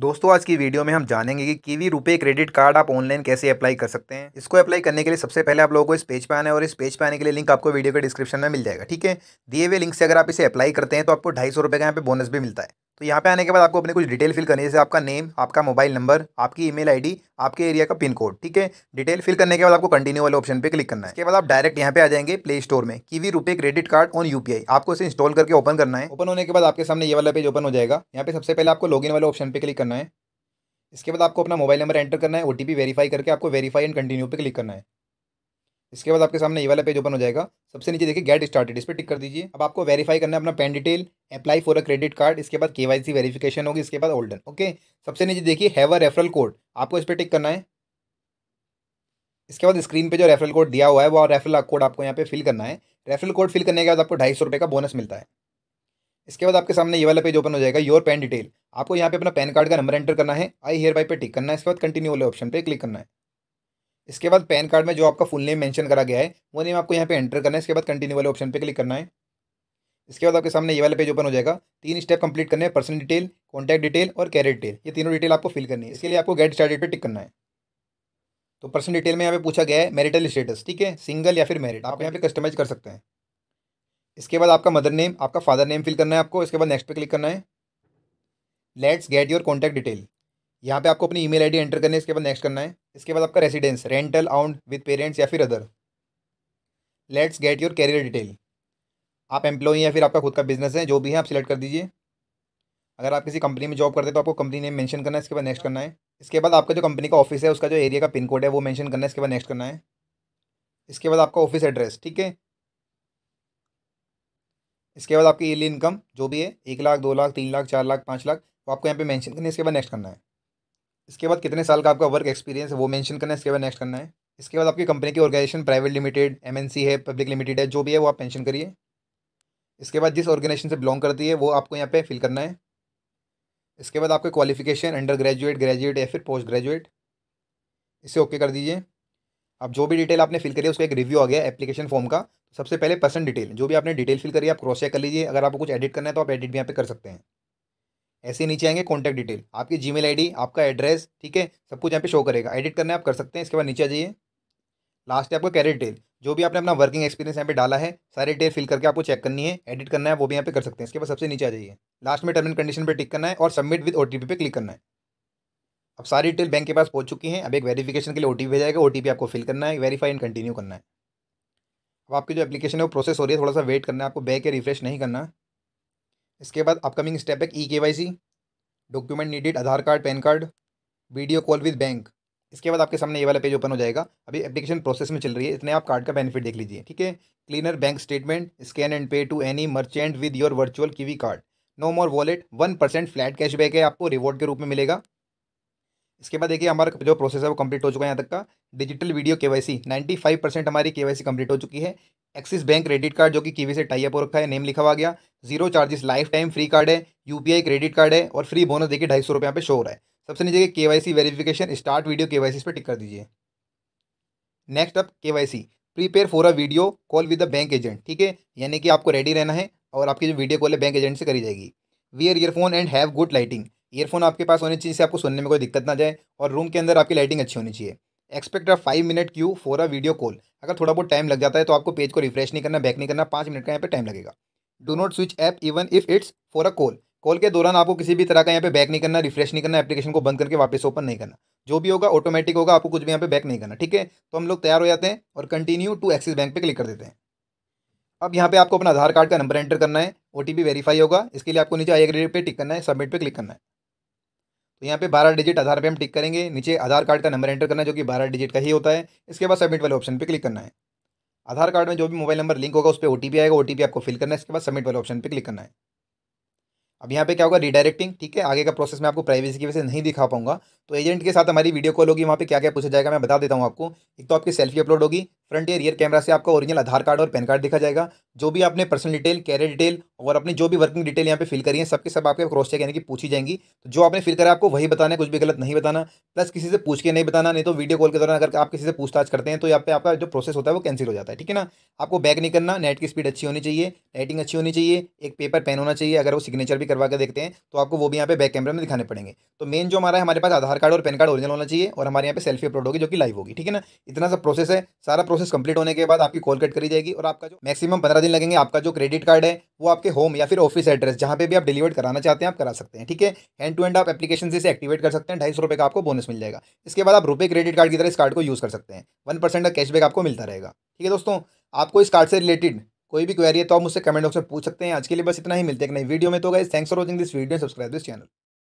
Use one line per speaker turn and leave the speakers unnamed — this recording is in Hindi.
दोस्तों आज की वीडियो में हम जानेंगे कि कीवी रुपए क्रेडिट कार्ड आप ऑनलाइन कैसे अप्लाई कर सकते हैं इसको अप्लाई करने के लिए सबसे पहले आप लोगों को इस पेज पर आना है और इस पेज पर आने के लिए लिंक आपको वीडियो के डिस्क्रिप्शन में मिल जाएगा ठीक है दिए हुए लिंक से अगर आप इसे अप्लाई करते हैं तो आपको ढाई सौ रुपये का यहाँ पे बोनस भी मिलता है तो यहाँ पे आने के बाद आपको अपने कुछ डिटेल फिल करनी है जैसे आपका नेम आपका मोबाइल नंबर आपकी ईमेल आईडी आपके एरिया का पिन कोड ठीक है डिटेल फिल करने के बाद आपको कंटिन्यू वाले ऑप्शन पे क्लिक करना है इसके बाद आप डायरेक्ट यहाँ पे आ जाएंगे प्ले स्टोर में कीवी रुपए क्रेडिट कार्ड ऑन यूपीआई आपको इसे इंस्टॉल करके ओपन करना है ओपन होने के बाद आपके सामने ये वाला पेज ओपन हो जाएगा यहाँ पे सबसे पहले आपको इन वाले ऑप्शन पे क्लिक करना है इसके बाद आपको अपना मोबाइल नंबर एंटर करना है ओ वेरीफाई करके आपको वेरीफाई एंड कंटिन्यू पर क्लिक करना है इसके बाद आपके सामने ये वाला पेज ओपन हो जाएगा सबसे नीचे देखिए गेट स्टार्टेड इस पर टिक कर दीजिए अब आपको वेरीफाई करना है अपना PAN detail apply for a credit card इसके बाद के वाई सी वेरिफिकेशन होगी इसके बाद ओल्डन ओके सबसे नीचे देखिए हैव अ रेफरल कोड आपको इस पर टिक करना है इसके बाद स्क्रीन पे जो रेफरल कोड दिया हुआ है वो रेफरल कोड आपको यहाँ पे फिल करना है रेफरल कोड फिल करने के बाद आपको ढाई सौ रुपये का बोनस मिलता है इसके बाद आपके सामने ये वाला पेज ओपन हो जाएगा योर पैन डिटेल आपको यहाँ पे अपना पैन कार्ड का नंबर एंटर करना है आई हेयर बाई पे टिक करना है इसके बाद कंटिन्यू वाले ऑप्शन पे क्लिक करना है इसके बाद पैन कार्ड में जो आपका फुल नेम मेंशन करा गया है वो नेम आपको यहाँ पे एंटर करना है इसके बाद कंटिन्यू वाले ऑप्शन पे क्लिक करना है इसके बाद आपके सामने ये वाला पेज ओपन हो जाएगा तीन स्टेप कंप्लीट करने हैं पर्सनल डिटेल कॉन्टैक्ट डिटेल और कैरियर डिटेल ये तीनों डिटेल आपको फिल करनी है इसके लिए आपको गेट स्टार्टेड पे टिक करना है तो पर्सनल डिटेल में यहाँ पे पूछा गया है मैरिटल स्टेटस ठीक है सिंगल या फिर मेरिट आप यहाँ पे कस्टमाइज कर सकते हैं इसके बाद आपका मदर नेम आपका फादर नेम फिल करना है आपको इसके बाद नेक्स्ट पे क्लिक करना है let's get your contact detail यहाँ पे आपको अपनी ईमेल आईडी एंटर करनी है इसके बाद नेक्स्ट करना है इसके बाद आपका residence rental owned with parents या फिर other let's get your career detail आप एम्प्लॉई या फिर आपका खुद का बिजनेस है जो भी है आप सिलेक्ट कर दीजिए अगर आप किसी कंपनी में जॉब करते हैं तो आपको कंपनी नेम मेंशन करना है इसके बाद नेक्स्ट करना है इसके बाद आपका जो कंपनी का ऑफिस है उसका जो एरिया का पिन कोड है वो मेंशन करना है इसके बाद नेक्स्ट करना है इसके बाद आपका ऑफिस एड्रेस ठीक है इसके बाद आपकी ईयरली इनकम जो भी है एक लाख दो लाख तीन लाख चार लाख पाँच लाख वो आपको यहाँ पे मैंशन करना है इसके बाद नेक्स्ट करना है इसके बाद कितने साल का आपका वर्क एक्सपीरियंस है वो मैंशन करना है इसके बाद नेक्स्ट करना है इसके बाद आपकी कंपनी की ऑर्गेनाइजेशन प्राइवेट लिमिटेड एम है पब्लिक लिमिटेड है जो भी है वो आप मैंशन करिए इसके बाद जिस ऑर्गेनाइजेशन से बिलोंग करती है वो आपको यहाँ पे फिल करना है इसके बाद आपके क्वालिफिकेशन अंडर ग्रेजुएट ग्रेजुएट या फिर पोस्ट ग्रेजुएट इसे ओके कर दीजिए अब जो भी डिटेल आपने फिल करी है उसका एक रिव्यू आ गया एप्लीकेशन फॉर्म का सबसे पहले पर्सन डिटेल जो भी आपने डिटेल फिल करी आप क्रॉस चेक कर लीजिए अगर आपको कुछ एडिट करना है तो आप एडिट भी यहाँ पर कर सकते हैं ऐसे नीचे आएंगे कॉन्टैक्ट डिटेल आपकी जी मेल आपका एड्रेस ठीक है सब कुछ यहाँ पर शो करेगा एडिट करना है आप कर सकते हैं इसके बाद नीचे आ जाइए लास्ट है आपका कैरेट टेल जो भी आपने अपना वर्किंग एक्सपीरियंस यहाँ पे डाला है सारे डिटेल फिल करके आपको चेक करनी है एडिट करना है वो भी यहाँ पे कर सकते हैं इसके बाद सबसे नीचे आ जाइए लास्ट में टर्म एंड कंडीशन पर टिक करना है और सबमिट विद ओ पे क्लिक करना है अब सारी डिटेल बैंक के पास पहुँच चुकी है अब एक वेरीफिकेशन के लिए ओ टी भेजाएगा ओ आपको फिल करना है वेरीफाई एंड कंटिन्यू करना है अब आपकी जो एप्लीकेशन है वो प्रोसेस हो रही है थोड़ा सा वेट करना है आपको बैक या रिफ्रेश नहीं करना इसके बाद अपकमिंग स्टेप है E K Y C document needed Aadhaar card PAN card video call with bank इसके बाद आपके सामने ये वाला पेज ओपन हो जाएगा अभी एप्लीकेशन प्रोसेस में चल रही है इतने आप कार्ड का बेनिफिट देख लीजिए ठीक है cleaner bank statement scan and pay to any merchant with your virtual Kiwi card no more wallet one percent flat cashback है आपको रिवॉर्ड के रूप में मिलेगा इसके बाद देखिए हमारा जो प्रोसेस है वो कंप्लीट हो चुका है यहाँ तक का digital video K Y C ninety five percent हमारी के वाई सी कंप्लीट हो चुकी है एक्सिस बैंक क्रेडिट कार्ड जो कि कीवी से टाइप हो रखा है नेम लिखा हुआ गया zero charges lifetime free card है यूपीआई क्रेडिट कार्ड है और फ्री बोनस देखिए ढाई सौ रुपये यहाँ पे शो हो रहा है सबसे नीचे K Y C verification start video K Y C इस पर टिक कर दीजिए next up K Y C prepare for a video call with the bank agent ठीक है यानी कि आपको रेडी रहना है और आपकी जो वीडियो कॉल है बैंक एजेंट से करी जाएगी wear earphone and have good lighting earphone आपके पास होने चाहिए जिससे आपको सुनने में कोई दिक्कत ना जाए और रूम के अंदर आपकी लाइटिंग अच्छी होनी चाहिए expect a five minute queue for a video call अगर थोड़ा बहुत टाइम लग जाता है तो आपको पेज को रिफ्रेश नहीं करना बैक नहीं करना पाँच मिनट का यहाँ पर टाइम लगेगा do not switch app even if it's for a call call के दौरान आपको किसी भी तरह का यहाँ पे बैक नहीं करना रिफ्रेश नहीं करना एप्लीकेशन को बंद करके वापस ओपन नहीं करना जो भी होगा ऑटोमेटिक होगा आपको कुछ भी यहाँ पे बैक नहीं करना ठीक है तो हम लोग तैयार हो जाते हैं और कंटिन्यू टू एक्सिस बैंक पे क्लिक कर देते हैं अब यहाँ पे आपको अपना आधार कार्ड का नंबर एंटर करना है ओ वेरीफाई होगा इसके लिए आपको नीचे आई एग्री पे टिक करना है सबमिट पर क्लिक करना है तो यहाँ पे बारह डिजिट आधार पर हम टिक करेंगे नीचे आधार कार्ड का नंबर एंटर करना है जो कि बारह डिजिट का ही होता है इसके बाद सबमिट वाले ऑप्शन पर क्लिक करना है आधार कार्ड में जो भी मोबाइल नंबर लिंक होगा उस पर ओ आएगा ओ आपको फिल करना है इसके बाद सबमिट वाले ऑप्शन पर क्लिक करना है अब यहाँ पे क्या होगा रिडायरेक्टिंग ठीक है आगे का प्रोसेस मैं आपको प्राइवेसी की वजह से नहीं दिखा पाऊंगा तो एजेंट के साथ हमारी वीडियो कॉल होगी वहाँ पे क्या क्या पूछा जाएगा मैं बता देता हूँ आपको एक तो आपकी सेल्फी अपलोड होगी फ्रंट या रियर कैमरा से आपका ओरिजिनल आधार कार्ड और पैन कार्ड दिखा जाएगा जो भी आपने पर्सनल डिटेल कैरियर डिटेल और अपनी जो भी वर्किंग डिटेल यहाँ पे फिल करी है सबके सब आपके क्रॉस चेक यानी कि पूछी जाएंगी तो जो आपने फिल करा आपको वही बताना है कुछ भी गलत नहीं बताना प्लस किसी से पूछ के नहीं बताना नहीं तो वीडियो कॉल के दौरान अगर आप किसी से पूछताछ करते हैं तो यहाँ पे आपका जो प्रोसेस होता है वो कैंसिल हो जाता है ठीक है ना आपको बैक नहीं करना नेट की स्पीड अच्छी होनी चाहिए राइटिंग अच्छी होनी चाहिए एक पेपर पेन होना चाहिए अगर वो सिग्नेचर भी करवा के देखते हैं तो आपको वो भी यहाँ पे बैक कैमरे में दिखाने पड़ेंगे तो मेन जो हमारा है हमारे पास आधार कार्ड और पैन कार्ड ओरिजिनल होना चाहिए और हमारे यहाँ पे सेल्फी अपलोड होगी जो कि लाइव होगी ठीक है ना इतना सा प्रोसेस है सारा प्रोसेस कंप्लीट होने के बाद आपकी कॉल कट करी जाएगी और आपका जो मैक्सिमम पंद्रह दिन लगेंगे आपका जो क्रेडिट कार्ड है वो आपके होम या फिर ऑफिस एड्रेस जहाँ पे भी आप डिलीवर कराना चाहते हैं आप करा सकते हैं ठीक है हैंड टू एंड आप एप्लीकेशन से एक्टिवेट कर सकते हैं ढाई सौ रुपये का आपको बोनस मिल जाएगा इसके बाद आप रुपये क्रेडिट कार्ड की तरह इस कार्ड को यूज़ कर सकते हैं वन परसेंट का कैशबैक आपको मिलता रहेगा ठीक है दोस्तों आपको इस कार्ड से रिलेटेड कोई भी क्वेरी है तो आप मुझसे कमेंट बॉक्स में पूछ सकते हैं आज के लिए बस इतना ही मिलते हैं एक नई वीडियो में तो गए thanks for watching this video subscribe this channel